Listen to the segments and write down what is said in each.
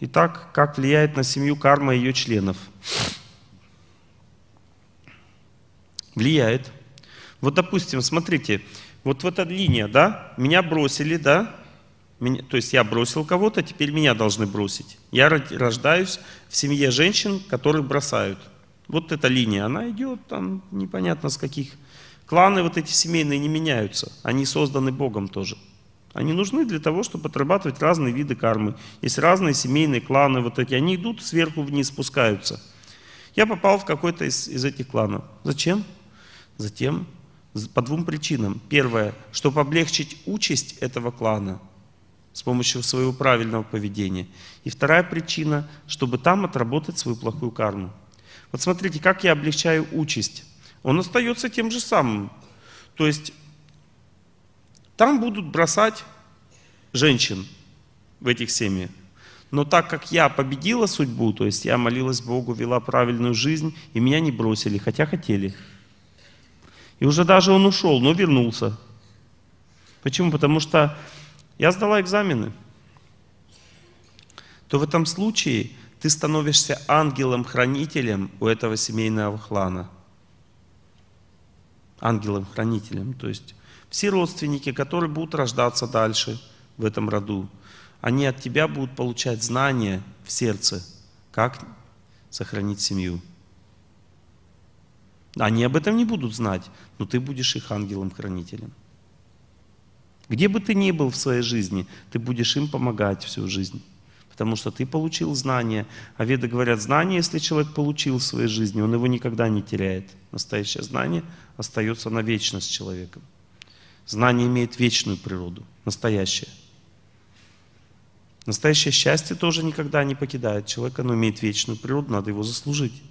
Итак, как влияет на семью карма ее членов? Влияет. Вот, допустим, смотрите, вот в эта линия, да, меня бросили, да, меня, то есть я бросил кого-то, теперь меня должны бросить. Я рождаюсь в семье женщин, которых бросают. Вот эта линия, она идет там непонятно с каких. Кланы вот эти семейные не меняются, они созданы Богом тоже. Они нужны для того, чтобы отрабатывать разные виды кармы. Есть разные семейные кланы вот эти. Они идут сверху вниз, спускаются. Я попал в какой-то из, из этих кланов. Зачем? Затем, по двум причинам. Первое, чтобы облегчить участь этого клана с помощью своего правильного поведения. И вторая причина, чтобы там отработать свою плохую карму. Вот смотрите, как я облегчаю участь. Он остается тем же самым. То есть там будут бросать женщин в этих семьях. Но так как я победила судьбу, то есть я молилась Богу, вела правильную жизнь, и меня не бросили, хотя хотели. И уже даже он ушел, но вернулся. Почему? Потому что я сдала экзамены. То в этом случае ты становишься ангелом-хранителем у этого семейного хлана, Ангелом-хранителем. То есть все родственники, которые будут рождаться дальше в этом роду, они от тебя будут получать знания в сердце, как сохранить семью. Они об этом не будут знать, но ты будешь их ангелом-хранителем. Где бы ты ни был в своей жизни, ты будешь им помогать всю жизнь. Потому что ты получил знание. А веды говорят, знание, если человек получил в своей жизни, он его никогда не теряет. Настоящее знание остается на вечность с человеком. Знание имеет вечную природу, настоящее. Настоящее счастье тоже никогда не покидает человека, но имеет вечную природу, надо его заслужить.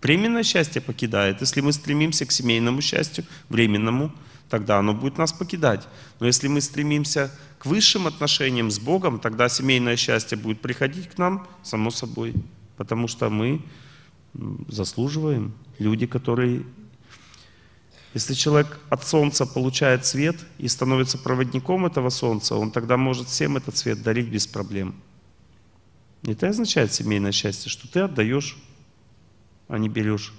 Временное счастье покидает. Если мы стремимся к семейному счастью, временному, тогда оно будет нас покидать. Но если мы стремимся к высшим отношениям с Богом, тогда семейное счастье будет приходить к нам, само собой, потому что мы заслуживаем. Люди, которые... Если человек от солнца получает свет и становится проводником этого солнца, он тогда может всем этот свет дарить без проблем. Это и означает семейное счастье, что ты отдаешь, а не берешь.